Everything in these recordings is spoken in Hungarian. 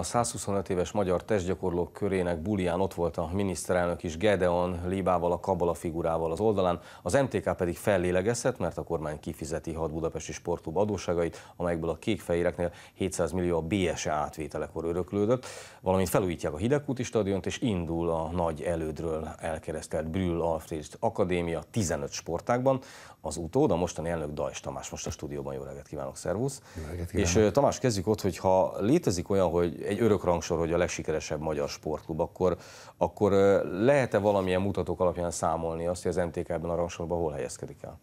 A 125 éves magyar testgyakorlók körének bulián ott volt a miniszterelnök is Gedeon Libával, a kabala figurával az oldalán, az MTK pedig fellélegezhet, mert a kormány kifizeti hat budapesti sportklub adósságait, amelyekből a kékfehéreknél 700 millió a BSE átvételekor öröklődött, valamint felújítják a Hidegkúti stadiont, és indul a nagy elődről elkeresztelt Brühl Alfred Akadémia 15 sportákban. Az utód, a mostani elnök Dajs Tamás most a stúdióban. Jó reggelt kívánok, szervusz! Jó reggelt kívánok. És Tamás, kezdjük ott, hogy ha létezik olyan, hogy egy örök rangsor, hogy a legsikeresebb magyar sportklub, akkor, akkor lehet-e valamilyen mutatók alapján számolni azt, hogy az MTK-ben a rangsorban hol helyezkedik el?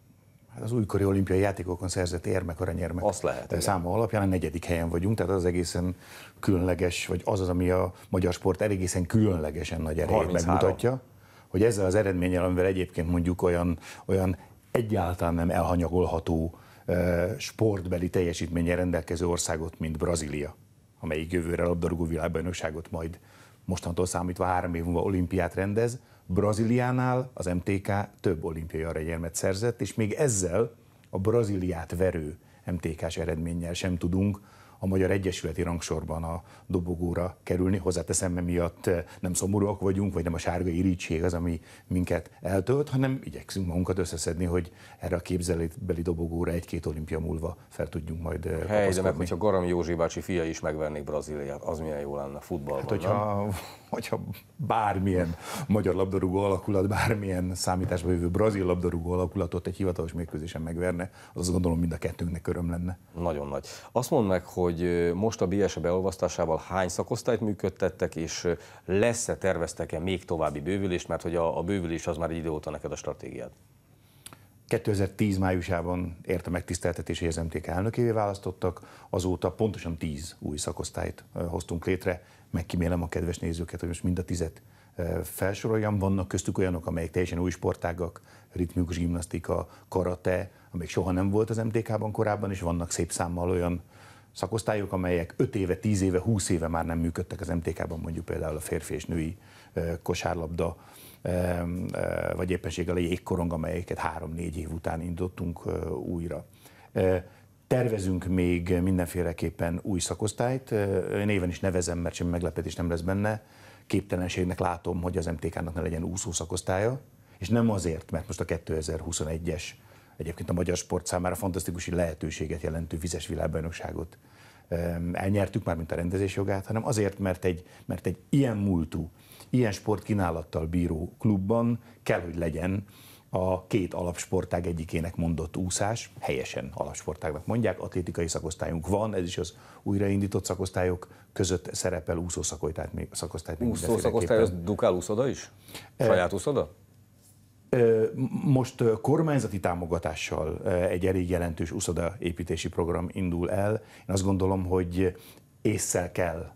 Hát az újkori olimpiai játékokon szerzett érmek, aranyérmek Azt lehet, száma igen. alapján a negyedik helyen vagyunk, tehát az egészen különleges, vagy az az, ami a magyar sport egészen különlegesen nagy erejét 33. megmutatja, hogy ezzel az eredménnyel, amivel egyébként mondjuk olyan, olyan egyáltalán nem elhanyagolható sportbeli teljesítménye rendelkező országot, mint Brazília amelyik jövőre labdarúgó világbajnokságot majd mostantól számítva három év múlva olimpiát rendez, Brazíliánál az MTK több olimpiai aranyérmet szerzett, és még ezzel a Brazíliát verő MTK-s eredménnyel sem tudunk a Magyar Egyesületi rangsorban a dobogóra kerülni. Hozzáteszem, miatt eh, nem szomorúak vagyunk, vagy nem a sárga irítség az, ami minket eltölt, hanem igyekszünk magunkat összeszedni, hogy erre a képzelébeli dobogóra egy-két olimpia múlva fel tudjunk majd eh, Hely, kapaszkodni. de meg, hogyha Garam Józsi bácsi fia is megvennék Brazíliát, az milyen jó lenne futballban, hát, hogyha... nem? hogyha bármilyen magyar labdarúgó alakulat, bármilyen számításba jövő brazil labdarúgó alakulatot egy hivatalos mérkőzésen megverne, az azt gondolom mind a kettőnknek öröm lenne. Nagyon nagy. Azt mondd meg, hogy most a BSE beolvasztásával hány szakosztályt működtettek, és lesz-e, terveztek-e még további bővülést, mert hogy a, a bővülés az már egy idő óta neked a stratégiád. 2010 májusában érte megtiszteltetés, hogy az MTK elnökévé választottak, azóta pontosan 10 új szakosztályt hoztunk létre, megkímélem a kedves nézőket, hogy most mind a tizet felsoroljam. Vannak köztük olyanok, amelyek teljesen új sportágak, ritmikus gimnasztika, karate, amik soha nem volt az MTK-ban korábban, és vannak szép számmal olyan szakosztályok, amelyek 5 éve, 10 éve, 20 éve már nem működtek az MTK-ban, mondjuk például a férfi és női kosárlabda, E, vagy éppenséggel a jégkorong, amelyeket három-négy év után indítottunk e, újra. E, tervezünk még mindenféleképpen új szakosztályt, éven is nevezem, mert semmi meglepetés nem lesz benne. Képtelenségnek látom, hogy az MTK-nak ne legyen úszó szakosztálya, és nem azért, mert most a 2021-es egyébként a magyar sport számára fantasztikus lehetőséget jelentő vizes világbajnokságot elnyertük már, mint a rendezés jogát, hanem azért, mert egy, mert egy ilyen múltú, ilyen sportkínálattal bíró klubban kell, hogy legyen a két alapsportág egyikének mondott úszás, helyesen alapsportágnak mondják, atlétikai szakosztályunk van, ez is az újraindított szakosztályok között szerepel úszó szakosztályt Úszó szakosztály, az dukál úszoda is? Saját úszoda? Most kormányzati támogatással egy elég jelentős uszoda építési program indul el. Én azt gondolom, hogy észszel kell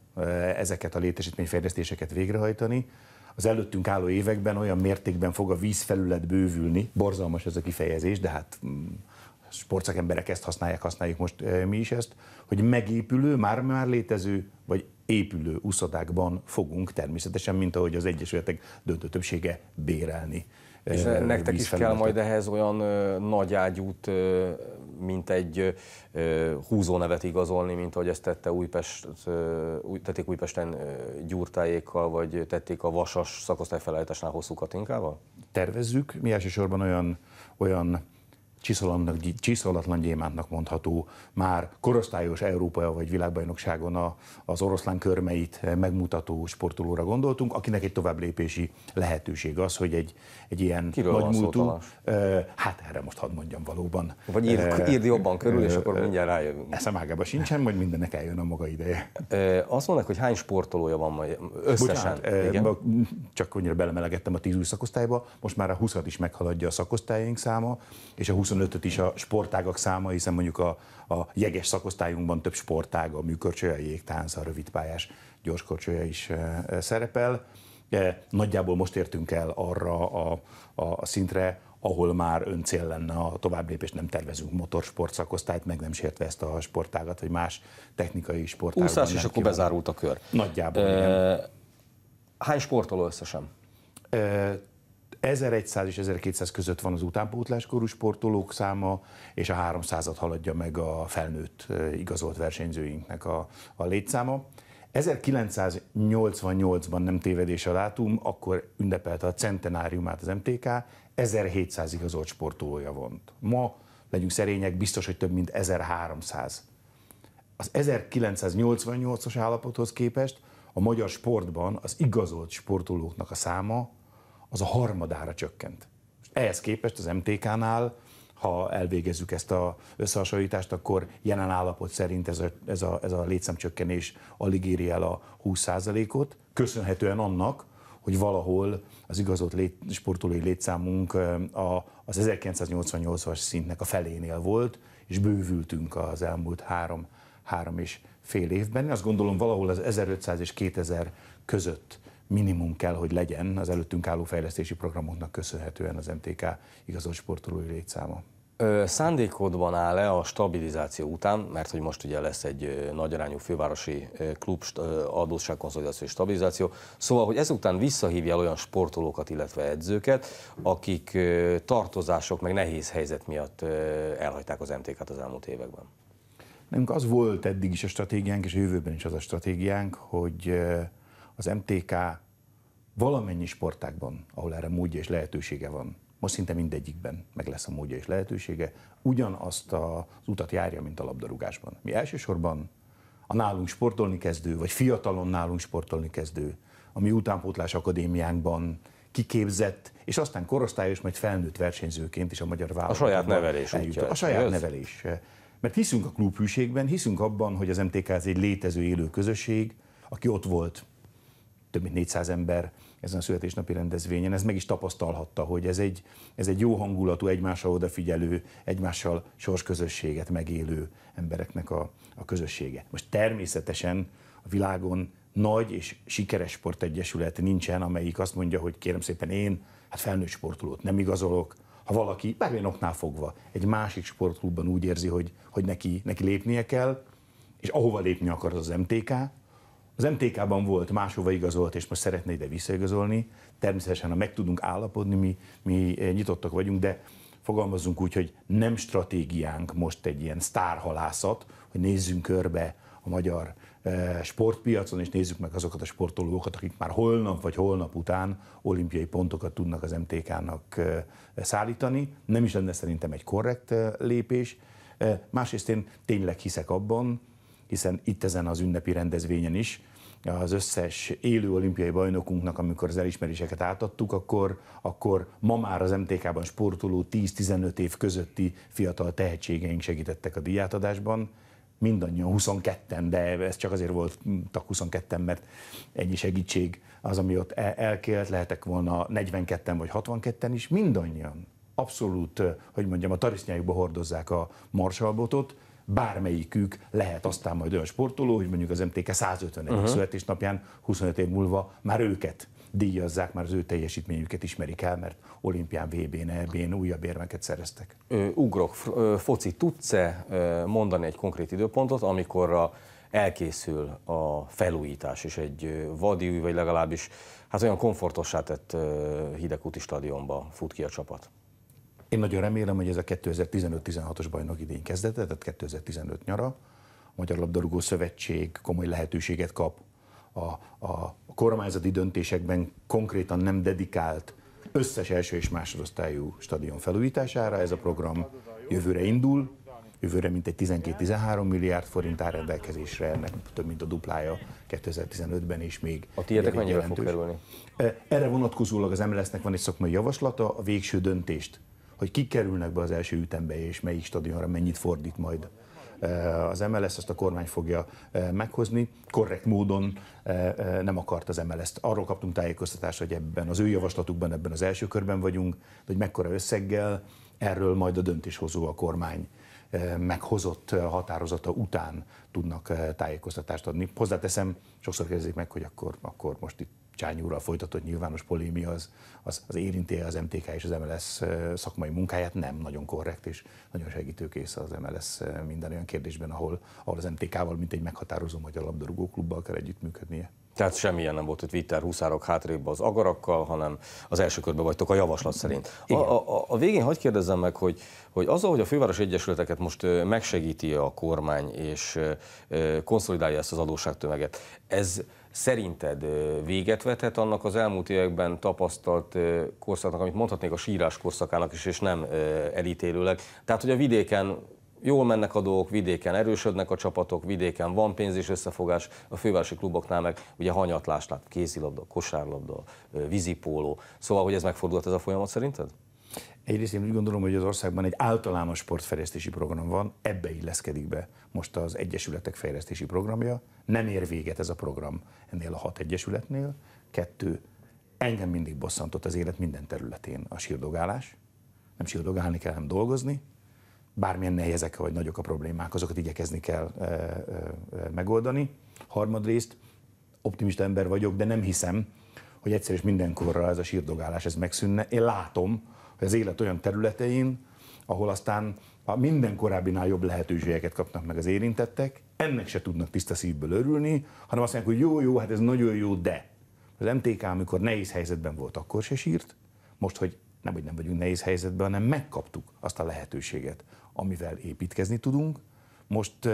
ezeket a létesítményfejlesztéseket végrehajtani. Az előttünk álló években olyan mértékben fog a vízfelület bővülni, borzalmas ez a kifejezés, de hát sportszakemberek ezt használják, használjuk most mi is ezt, hogy megépülő, már-már létező, vagy épülő úszodákban fogunk természetesen, mint ahogy az Egyesületek döntő többsége bérelni és nektek is kell majd ehhez olyan nagy ágyút, mint egy húzónevet igazolni, mint ahogy ezt tette Újpest, tették Újpesten gyúrtájékkal, vagy tették a vasas szakosztályfelállításnál hosszú katinkával? Tervezzük. Mi elsősorban olyan, olyan csiszolatlan gyémántnak mondható, már korosztályos Európa vagy világbajnokságon a, az oroszlán körmeit megmutató sportolóra gondoltunk, akinek egy tovább lépési lehetőség az, hogy egy, egy ilyen Kiről nagymúltú, e, hát erre most hadd mondjam valóban. Vagy írd, írd jobban körül, és akkor mindjárt rájövünk. Eszem ágában sincsen, majd mindennek eljön a maga ideje. E, azt mondják, hogy hány sportolója van majd összesen? Bocsánat, igen. csak annyira belemelegettem a tíz új szakosztályba, most már a 20 is meghaladja a szakosztályaink száma, és a 20 25-öt is a sportágak száma, hiszen mondjuk a, a jeges szakosztályunkban több sportág, a műkörcsője, a jégtánc, a rövidpályás gyorskorcsolya is szerepel. Nagyjából most értünk el arra a, a szintre, ahol már öncél lenne a továbblépés, nem tervezünk motorsport szakosztályt, meg nem sértve ezt a sportágat, vagy más technikai sportágat. Úszás, és akkor bezárult a kör. Nagyjából. E, igen. hány sportoló összesen? 1100 és 1200 között van az utánpótláskorú sportolók száma, és a 300-at haladja meg a felnőtt igazolt versenyzőinknek a, a létszáma. 1988-ban nem tévedés a látum, akkor ünnepelte a centenáriumát az MTK, 1700 igazolt sportolója vont. Ma, legyünk szerények, biztos, hogy több mint 1300. Az 1988-as állapothoz képest a magyar sportban az igazolt sportolóknak a száma az a harmadára csökkent. Ehhez képest az MTK-nál, ha elvégezzük ezt a összehasonlítást, akkor jelen állapot szerint ez a, ez a, ez a létszámcsökkenés alig éri el a 20%-ot, köszönhetően annak, hogy valahol az igazolt lét, sportolói létszámunk a, az 1988-as szintnek a felénél volt, és bővültünk az elmúlt három, három és fél évben. Azt gondolom valahol az 1500 és 2000 között minimum kell, hogy legyen az előttünk álló fejlesztési programoknak köszönhetően az MTK igazolt sportolói létszáma. Szándékodban áll-e a stabilizáció után, mert hogy most ugye lesz egy nagyarányú fővárosi klub adósságkonszolidáció és stabilizáció, szóval, hogy ezután visszahívja olyan sportolókat, illetve edzőket, akik tartozások meg nehéz helyzet miatt elhagyták az MTK-t az elmúlt években? Nekünk az volt eddig is a stratégiánk, és a jövőben is az a stratégiánk, hogy az MTK valamennyi sportákban, ahol erre módja és lehetősége van, most szinte mindegyikben meg lesz a módja és lehetősége, ugyanazt az utat járja, mint a labdarúgásban. Mi elsősorban a nálunk sportolni kezdő, vagy fiatalon nálunk sportolni kezdő, a mi utánpótlás akadémiánkban kiképzett, és aztán korosztályos, majd felnőtt versenyzőként is a magyar válogatott. A saját nevelés útja. A saját ez? nevelés. Mert hiszünk a klubhűségben, hiszünk abban, hogy az MTK az egy létező élő közösség, aki ott volt több mint 400 ember ezen a születésnapi rendezvényen. Ez meg is tapasztalhatta, hogy ez egy, ez egy jó hangulatú, egymással odafigyelő, egymással sorsközösséget megélő embereknek a, a közössége. Most természetesen a világon nagy és sikeres sportegyesület nincsen, amelyik azt mondja, hogy kérem szépen én, hát felnőtt sportolót nem igazolok, ha valaki bármilyen oknál fogva egy másik sportklubban úgy érzi, hogy, hogy neki, neki lépnie kell, és ahova lépni akar az MTK, az MTK-ban volt, máshova igazolt, és most szeretné ide visszaigazolni. Természetesen, ha meg tudunk állapodni, mi, mi eh, nyitottak vagyunk, de fogalmazzunk úgy, hogy nem stratégiánk most egy ilyen sztárhalászat, hogy nézzünk körbe a magyar eh, sportpiacon, és nézzük meg azokat a sportolókat, akik már holnap vagy holnap után olimpiai pontokat tudnak az MTK-nak eh, szállítani. Nem is lenne szerintem egy korrekt lépés. Másrészt én tényleg hiszek abban, hiszen itt ezen az ünnepi rendezvényen is az összes élő olimpiai bajnokunknak, amikor az elismeréseket átadtuk, akkor, akkor ma már az MTK-ban sportoló 10-15 év közötti fiatal tehetségeink segítettek a díjátadásban, mindannyian 22-en, de ez csak azért voltak 22-en, mert ennyi segítség az, ami ott elkélt, lehetek volna 42-en vagy 62-en is, mindannyian abszolút, hogy mondjam, a tarisznyájukba hordozzák a marsalbotot, bármelyikük lehet aztán majd olyan sportoló, hogy mondjuk az MTK 150. Uh-huh. születésnapján 25 év múlva már őket díjazzák, már az ő teljesítményüket ismerik el, mert olimpián, VB-n, EB-n újabb érmeket szereztek. Ö, ugrok, foci, tudsz-e mondani egy konkrét időpontot, amikor a elkészül a felújítás, és egy vadi új, vagy legalábbis hát olyan komfortossá tett hidegúti stadionba fut ki a csapat? Én nagyon remélem, hogy ez a 2015-16-os bajnok idén kezdete, tehát 2015 nyara, a Magyar Labdarúgó Szövetség komoly lehetőséget kap a, a kormányzati döntésekben konkrétan nem dedikált összes első és másodosztályú stadion felújítására. Ez a program jövőre indul, jövőre mintegy 12-13 milliárd forint áll rendelkezésre, ennek több mint a duplája 2015-ben is még. A tiétek mennyire fog kerülni? E, erre vonatkozólag az MLS-nek van egy szakmai javaslata, a végső döntést hogy kik kerülnek be az első ütembe, és melyik stadionra mennyit fordít majd e, az MLS, azt a kormány fogja e, meghozni. Korrekt módon e, nem akart az MLS-t. Arról kaptunk tájékoztatást, hogy ebben az ő javaslatukban, ebben az első körben vagyunk, de hogy mekkora összeggel, erről majd a döntéshozó a kormány meghozott határozata után tudnak tájékoztatást adni. Hozzáteszem, sokszor kérdezik meg, hogy akkor, akkor most itt úrral folytatott nyilvános polémia az, az, az érinti az MTK és az MLS szakmai munkáját, nem nagyon korrekt és nagyon segítőkész az MLS minden olyan kérdésben, ahol, ahol az MTK-val, mint egy meghatározó magyar labdarúgó klubbal kell együttműködnie. Tehát semmilyen nem volt, hogy Twitter huszárok hátrébb az agarakkal, hanem az első körben vagytok a javaslat szerint. A, a, a végén hagyd kérdezzem meg, hogy, hogy az, hogy a főváros egyesületeket most megsegíti a kormány és konszolidálja ezt az adósságtömeget, ez szerinted véget vethet annak az elmúlt években tapasztalt korszaknak, amit mondhatnék a sírás korszakának is, és nem elítélőleg. Tehát, hogy a vidéken jól mennek a dolgok, vidéken erősödnek a csapatok, vidéken van pénz és összefogás, a fővárosi kluboknál meg ugye hanyatlás lát, kézilabda, kosárlabda, vízipóló. Szóval, hogy ez megfordult ez a folyamat szerinted? Egyrészt én úgy gondolom, hogy az országban egy általános sportfejlesztési program van, ebbe illeszkedik be most az Egyesületek fejlesztési programja. Nem ér véget ez a program ennél a hat Egyesületnél. Kettő, engem mindig bosszantott az élet minden területén a sírdogálás. Nem sírdogálni kell, hanem dolgozni bármilyen nehezek vagy nagyok a problémák, azokat igyekezni kell megoldani. Harmadrészt, optimista ember vagyok, de nem hiszem, hogy egyszer és mindenkorra ez a sírdogálás ez megszűnne. Én látom, hogy az élet olyan területein, ahol aztán a minden korábbinál jobb lehetőségeket kapnak meg az érintettek, ennek se tudnak tiszta szívből örülni, hanem azt mondják, hogy jó, jó, hát ez nagyon jó, de. Az MTK, amikor nehéz helyzetben volt, akkor se sírt, most, hogy nem, hogy nem vagyunk nehéz helyzetben, hanem megkaptuk azt a lehetőséget, amivel építkezni tudunk, most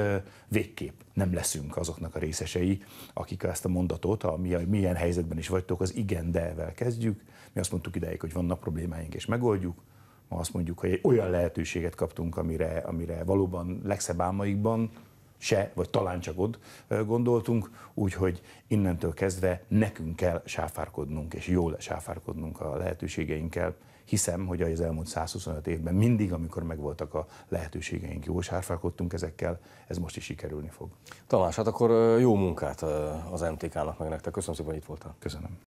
végképp nem leszünk azoknak a részesei, akik ezt a mondatot, a milyen helyzetben is vagytok, az igen, de-vel kezdjük. Mi azt mondtuk ideig, hogy vannak problémáink, és megoldjuk. Ma azt mondjuk, hogy egy olyan lehetőséget kaptunk, amire, amire valóban legszebb álmaikban se, vagy talán csak ott gondoltunk, úgyhogy innentől kezdve nekünk kell sáfárkodnunk, és jól sáfárkodnunk a lehetőségeinkkel, hiszem, hogy az elmúlt 125 évben mindig, amikor megvoltak a lehetőségeink, jó sárfálkodtunk ezekkel, ez most is sikerülni fog. Tamás, hát akkor jó munkát az MTK-nak meg nektek. Köszönöm szépen, hogy itt voltál. Köszönöm.